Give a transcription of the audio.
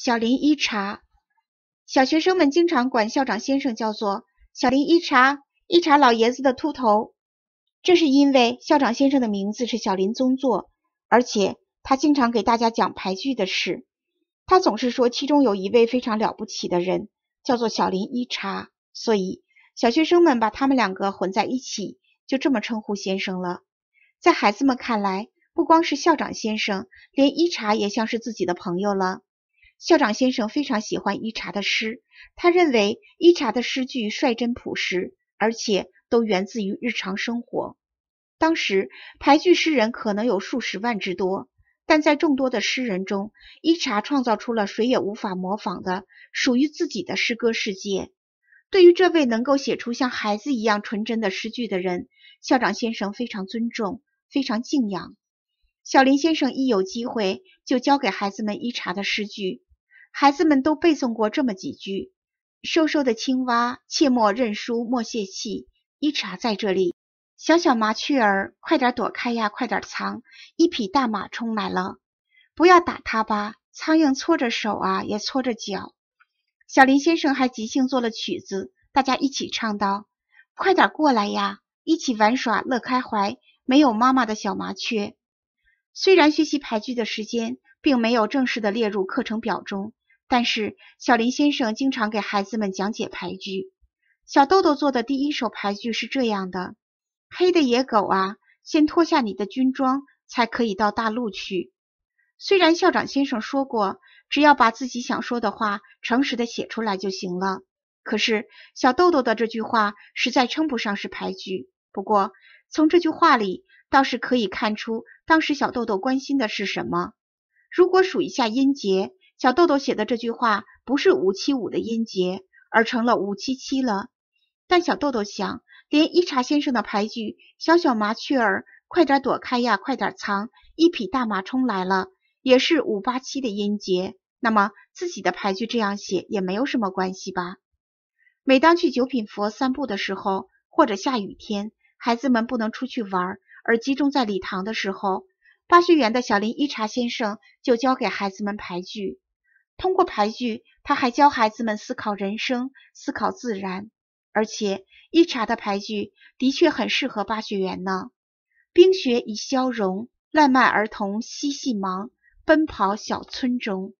小林一查，小学生们经常管校长先生叫做“小林一查”，一查老爷子的秃头。这是因为校长先生的名字是小林宗作，而且他经常给大家讲牌局的事。他总是说其中有一位非常了不起的人叫做小林一查，所以小学生们把他们两个混在一起，就这么称呼先生了。在孩子们看来，不光是校长先生，连一查也像是自己的朋友了。校长先生非常喜欢一茶的诗，他认为一茶的诗句率真朴实，而且都源自于日常生活。当时排剧诗人可能有数十万之多，但在众多的诗人中，一茶创造出了谁也无法模仿的属于自己的诗歌世界。对于这位能够写出像孩子一样纯真的诗句的人，校长先生非常尊重，非常敬仰。小林先生一有机会就教给孩子们一茶的诗句。孩子们都背诵过这么几句：瘦瘦的青蛙，切莫认输，莫泄气；一查在这里，小小麻雀儿，快点躲开呀，快点藏。一匹大马冲来了，不要打它吧。苍蝇搓着手啊，也搓着脚。小林先生还即兴做了曲子，大家一起唱道：快点过来呀，一起玩耍乐开怀。没有妈妈的小麻雀，虽然学习排句的时间。并没有正式的列入课程表中，但是小林先生经常给孩子们讲解牌局。小豆豆做的第一手牌局是这样的：“黑的野狗啊，先脱下你的军装，才可以到大陆去。”虽然校长先生说过，只要把自己想说的话诚实的写出来就行了，可是小豆豆的这句话实在称不上是牌局。不过，从这句话里倒是可以看出，当时小豆豆关心的是什么。如果数一下音节，小豆豆写的这句话不是五七五的音节，而成了五七七了。但小豆豆想，连伊查先生的牌局“小小麻雀儿，快点躲开呀，快点藏”，一匹大马冲来了，也是五八七的音节。那么自己的牌局这样写也没有什么关系吧？每当去九品佛散步的时候，或者下雨天，孩子们不能出去玩，而集中在礼堂的时候。巴学园的小林一茶先生就教给孩子们排剧，通过排剧，他还教孩子们思考人生、思考自然。而且，一茶的排剧的确很适合巴学园呢。冰雪已消融，烂漫儿童嬉戏忙，奔跑小村中。